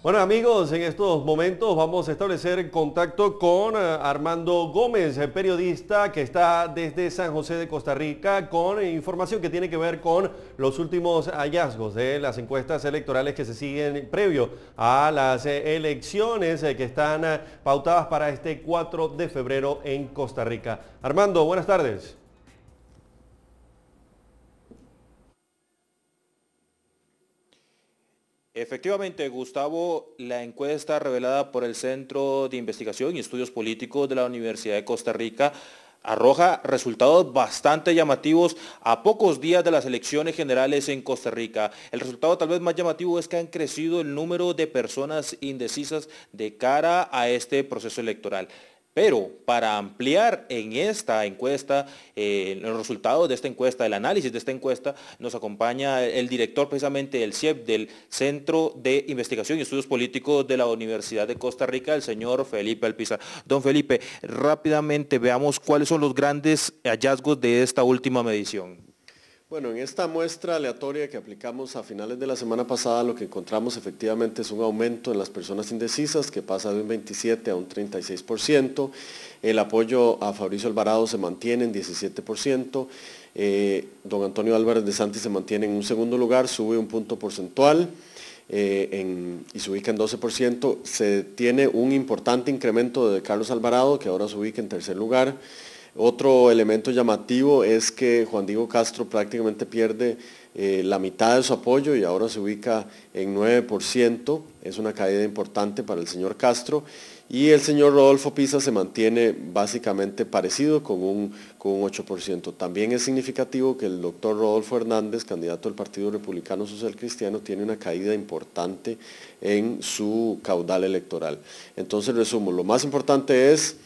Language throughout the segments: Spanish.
Bueno amigos, en estos momentos vamos a establecer contacto con eh, Armando Gómez, periodista que está desde San José de Costa Rica con información que tiene que ver con los últimos hallazgos de las encuestas electorales que se siguen previo a las eh, elecciones eh, que están pautadas para este 4 de febrero en Costa Rica. Armando, buenas tardes. Efectivamente, Gustavo, la encuesta revelada por el Centro de Investigación y Estudios Políticos de la Universidad de Costa Rica arroja resultados bastante llamativos a pocos días de las elecciones generales en Costa Rica. El resultado tal vez más llamativo es que han crecido el número de personas indecisas de cara a este proceso electoral. Pero para ampliar en esta encuesta, eh, los resultados de esta encuesta, el análisis de esta encuesta, nos acompaña el director precisamente del CIEP, del Centro de Investigación y Estudios Políticos de la Universidad de Costa Rica, el señor Felipe Alpizar. Don Felipe, rápidamente veamos cuáles son los grandes hallazgos de esta última medición. Bueno, en esta muestra aleatoria que aplicamos a finales de la semana pasada, lo que encontramos efectivamente es un aumento en las personas indecisas que pasa de un 27 a un 36%. El apoyo a Fabricio Alvarado se mantiene en 17%. Eh, don Antonio Álvarez de Santi se mantiene en un segundo lugar, sube un punto porcentual. Eh, y se ubica en 12%, se tiene un importante incremento de Carlos Alvarado, que ahora se ubica en tercer lugar, otro elemento llamativo es que Juan Diego Castro prácticamente pierde eh, la mitad de su apoyo y ahora se ubica en 9%, es una caída importante para el señor Castro. Y el señor Rodolfo Pisa se mantiene básicamente parecido con un, con un 8%. También es significativo que el doctor Rodolfo Hernández, candidato del Partido Republicano Social Cristiano, tiene una caída importante en su caudal electoral. Entonces resumo, lo más importante es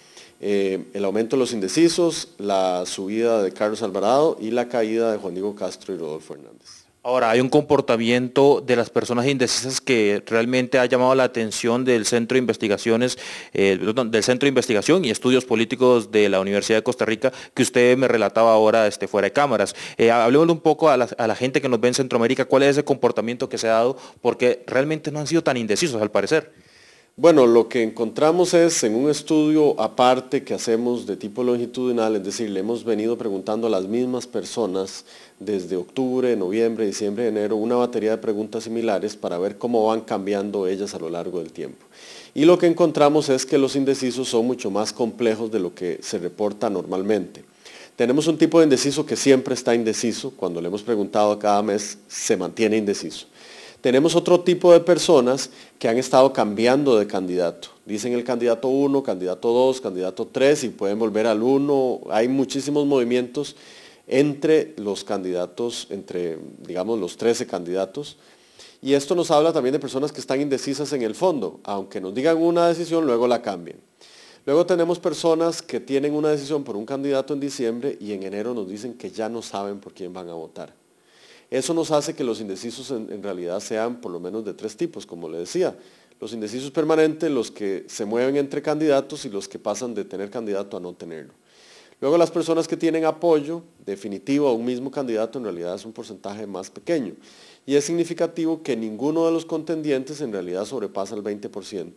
eh, el aumento de los indecisos, la subida de Carlos Alvarado y la caída de Juan Diego Castro y Rodolfo Hernández. Ahora, hay un comportamiento de las personas indecisas que realmente ha llamado la atención del Centro de Investigaciones, eh, del Centro de Investigación y Estudios Políticos de la Universidad de Costa Rica, que usted me relataba ahora este, fuera de cámaras. Eh, hablemos un poco a la, a la, gente que nos ve en Centroamérica, cuál es ese comportamiento que se ha dado, porque realmente no han sido tan indecisos al parecer. Bueno, lo que encontramos es en un estudio aparte que hacemos de tipo longitudinal, es decir, le hemos venido preguntando a las mismas personas desde octubre, noviembre, diciembre, enero, una batería de preguntas similares para ver cómo van cambiando ellas a lo largo del tiempo. Y lo que encontramos es que los indecisos son mucho más complejos de lo que se reporta normalmente. Tenemos un tipo de indeciso que siempre está indeciso, cuando le hemos preguntado a cada mes se mantiene indeciso. Tenemos otro tipo de personas que han estado cambiando de candidato. Dicen el candidato 1, candidato 2, candidato 3 y pueden volver al 1. Hay muchísimos movimientos entre los candidatos, entre digamos los 13 candidatos. Y esto nos habla también de personas que están indecisas en el fondo, aunque nos digan una decisión, luego la cambien. Luego tenemos personas que tienen una decisión por un candidato en diciembre y en enero nos dicen que ya no saben por quién van a votar. Eso nos hace que los indecisos en, realidad sean por lo menos de tres tipos, como le decía. Los indecisos permanentes, los que se mueven entre candidatos y los que pasan de tener candidato a no tenerlo. Luego las personas que tienen apoyo definitivo a un mismo candidato en realidad es un porcentaje más pequeño. Y es significativo que ninguno de los contendientes en realidad sobrepasa el 20%.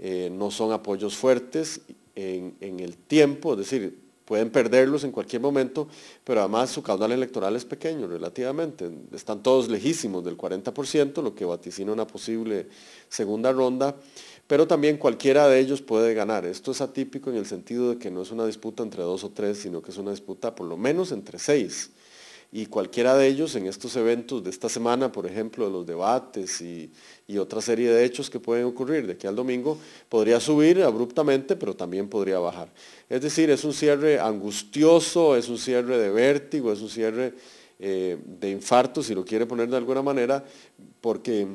Eh, no son apoyos fuertes en, en, el tiempo, es decir, pueden perderlos en cualquier momento, pero además su caudal electoral es pequeño relativamente. Están todos lejísimos del 40%, lo que vaticina una posible segunda ronda, pero también cualquiera de ellos puede ganar. Esto es atípico en el sentido de que no es una disputa entre dos o tres, sino que es una disputa por lo menos entre seis y cualquiera de ellos en estos eventos de esta semana, por ejemplo, los debates y, otra serie de hechos que pueden ocurrir de aquí al domingo, podría subir abruptamente, pero también podría bajar. Es decir, es un cierre angustioso, es un cierre de vértigo, es un cierre eh, de infarto, si lo quiere poner de alguna manera, porque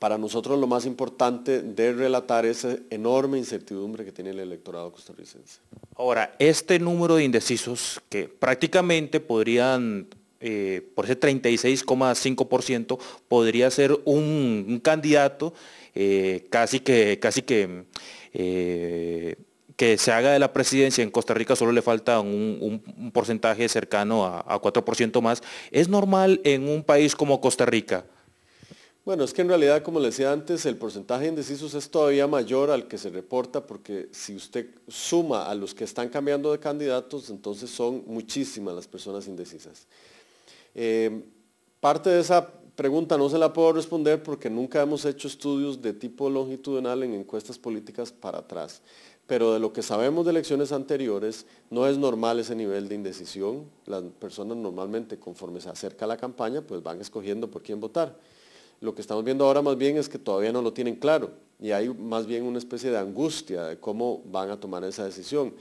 para nosotros lo más importante de relatar esa enorme incertidumbre que tiene el electorado costarricense. Ahora, este número de indecisos que prácticamente podrían eh, por ese 36,5%, podría ser un, candidato eh, casi que, casi que, eh, que se haga de la presidencia en Costa Rica, solo le falta un, porcentaje cercano a, a 4% más. ¿Es normal en un país como Costa Rica? Bueno, es que en realidad, como le decía antes, el porcentaje de indecisos es todavía mayor al que se reporta porque si usted suma a los que están cambiando de candidatos, entonces son muchísimas las personas indecisas. Eh, parte de esa pregunta no se la puedo responder porque nunca hemos hecho estudios de tipo longitudinal en encuestas políticas para atrás. Pero de lo que sabemos de elecciones anteriores, no es normal ese nivel de indecisión. Las personas normalmente, conforme se acerca la campaña, pues van escogiendo por quién votar. Lo que estamos viendo ahora más bien es que todavía no lo tienen claro y hay más bien una especie de angustia de cómo van a tomar esa decisión.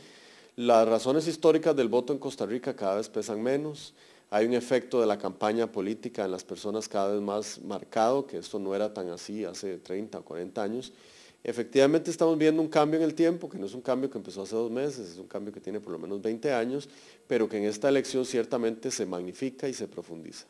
Las razones históricas del voto en Costa Rica cada vez pesan menos hay un efecto de la campaña política en las personas cada vez más marcado, que esto no era tan así hace 30 o 40 años. Efectivamente estamos viendo un cambio en el tiempo, que no es un cambio que empezó hace dos meses, es un cambio que tiene por lo menos 20 años, pero que en esta elección ciertamente se magnifica y se profundiza.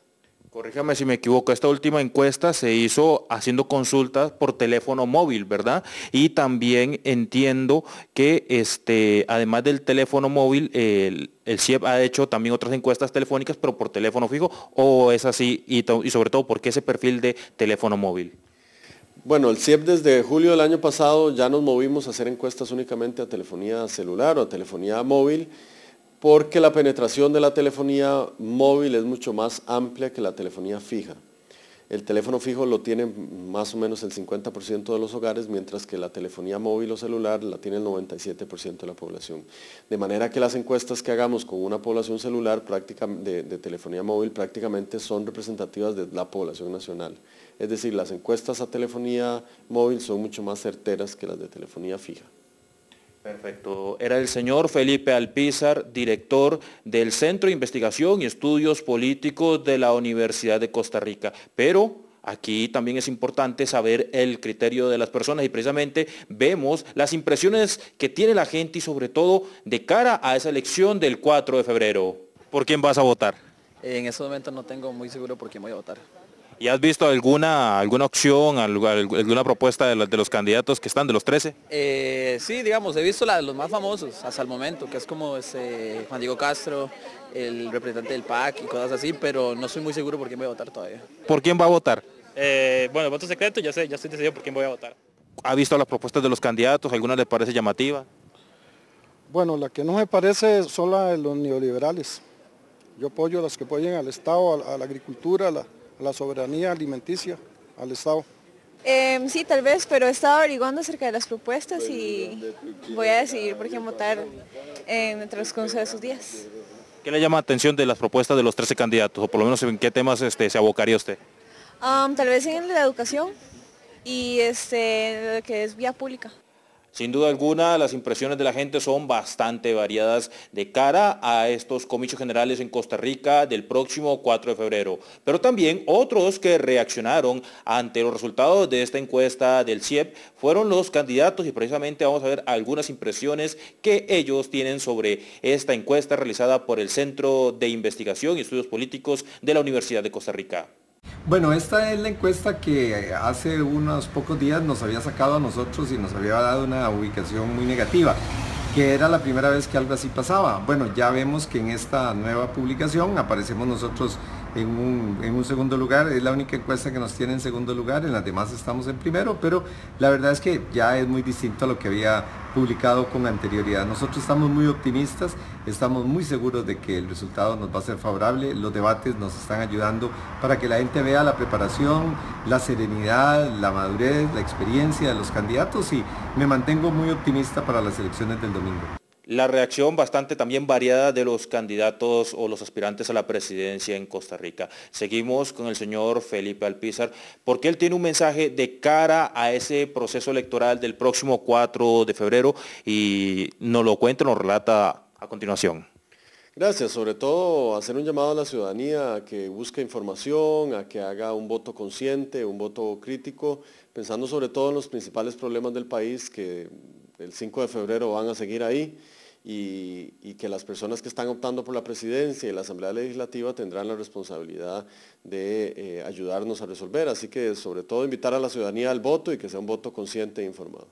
Corríjame si me equivoco, esta última encuesta se hizo haciendo consultas por teléfono móvil, ¿verdad? Y también entiendo que este, además del teléfono móvil, el, CIEP ha hecho también otras encuestas telefónicas, pero por teléfono fijo, ¿o es así? Y, y sobre todo, ¿por qué ese perfil de teléfono móvil? Bueno, el CIEP desde julio del año pasado ya nos movimos a hacer encuestas únicamente a telefonía celular o a telefonía móvil porque la penetración de la telefonía móvil es mucho más amplia que la telefonía fija. El teléfono fijo lo tiene más o menos el 50% de los hogares, mientras que la telefonía móvil o celular la tiene el 97% de la población. De manera que las encuestas que hagamos con una población celular de, de telefonía móvil prácticamente son representativas de la población nacional. Es decir, las encuestas a telefonía móvil son mucho más certeras que las de telefonía fija. Perfecto. Era el señor Felipe Alpizar, director del Centro de Investigación y Estudios Políticos de la Universidad de Costa Rica. Pero Aquí también es importante saber el criterio de las personas y precisamente vemos las impresiones que tiene la gente y sobre todo de cara a esa elección del 4 de febrero. ¿Por quién vas a votar? En ese momento no tengo muy seguro por quién voy a votar. ¿Y has visto alguna, alguna opción, alguna propuesta de, los candidatos que están, de los 13? Eh, sí, digamos, he visto la de los más famosos hasta el momento, que es como este Juan Diego Castro, el representante del PAC y cosas así, pero no soy muy seguro por quién voy a votar todavía. ¿Por quién va a votar? Eh, bueno, voto secreto, ya sé, ya estoy decidido por quién voy a votar. ¿Ha visto las propuestas de los candidatos? ¿Alguna le parece llamativa? Bueno, la que no me parece son las de los neoliberales. Yo apoyo las que apoyen al Estado, a la agricultura, a la, la soberanía alimenticia al Estado. Em, sí, tal vez, pero he estado averiguando acerca de las propuestas y voy a decidir por qué votar en entre los de esos días. ¿Qué le llama la atención de las propuestas de los 13 candidatos? O por lo menos en qué temas este, se abocaría usted. tal vez en la educación y este, lo que es vía pública. Sin duda alguna, las impresiones de la gente son bastante variadas de cara a estos comicios generales en Costa Rica del próximo 4 de febrero, pero también otros que reaccionaron ante los resultados de esta encuesta del CIEP fueron los candidatos y precisamente vamos a ver algunas impresiones que ellos tienen sobre esta encuesta realizada por el Centro de Investigación y Estudios Políticos de la Universidad de Costa Rica. Bueno, esta es la encuesta que hace unos pocos días nos había sacado a nosotros y nos había dado una ubicación muy negativa, que era la primera vez que algo así pasaba. Bueno, ya vemos que en esta nueva publicación aparecemos nosotros en un, segundo lugar, es la única encuesta que nos tiene en segundo lugar, en las demás estamos en primero, pero la verdad es que ya es muy distinto a lo que había publicado con anterioridad. Nosotros estamos muy optimistas, estamos muy seguros de que el resultado nos va a ser favorable, los debates nos están ayudando para que la gente vea la preparación, la serenidad, la madurez, la experiencia de los candidatos y me mantengo muy optimista para las elecciones del domingo la reacción bastante también variada de los candidatos o los aspirantes a la presidencia en Costa Rica. Seguimos con el señor Felipe Alpizar, porque él tiene un mensaje de cara a ese proceso electoral del próximo 4 de febrero y nos lo cuenta, nos relata a continuación. Gracias, sobre todo hacer un llamado a la ciudadanía a que busque información, a que haga un voto consciente, un voto crítico, pensando sobre todo en los principales problemas del país que el 5 de febrero van a seguir ahí y, que las personas que están optando por la presidencia y la Asamblea Legislativa tendrán la responsabilidad de eh, ayudarnos a resolver. Así que sobre todo invitar a la ciudadanía al voto y que sea un voto consciente e informado.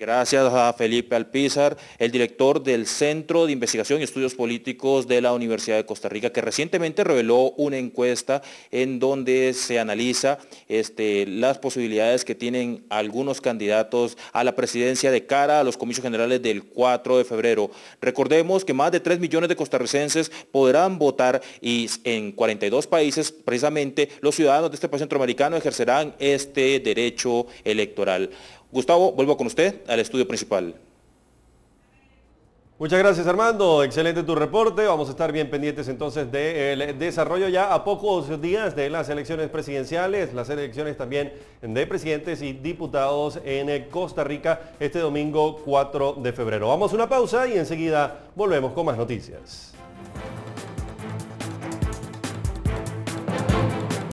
Gracias a Felipe Alpizar, el director del Centro de Investigación y Estudios Políticos de la Universidad de Costa Rica, que recientemente reveló una encuesta en donde se analiza este, las posibilidades que tienen algunos candidatos a la presidencia de cara a los comicios generales del 4 de febrero. Recordemos que más de 3 millones de costarricenses podrán votar y en 42 países, precisamente, los ciudadanos de este país centroamericano ejercerán este derecho electoral. Gustavo, vuelvo con usted al estudio principal. Muchas gracias Armando, excelente tu reporte. Vamos a estar bien pendientes entonces del eh, desarrollo ya a pocos días de las elecciones presidenciales, las elecciones también de presidentes y diputados en eh, Costa Rica este domingo 4 de febrero. Vamos a una pausa y enseguida volvemos con más noticias.